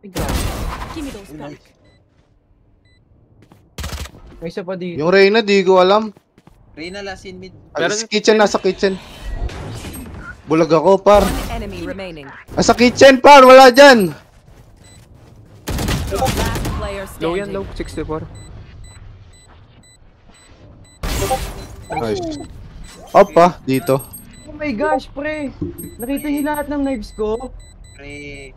Big Give me those back. May isa pa dito. Yung Reyna, di ko alam. Reyna last in mid. Pero ah, sa kitchen, nasa kitchen. Bulag ako, par. Nasa ah, kitchen, par. Wala dyan. Low yan, low. 64. Nice. Opa, dito. Oh my gosh, pre. Nakita niyo lahat ng knives ko? Pre.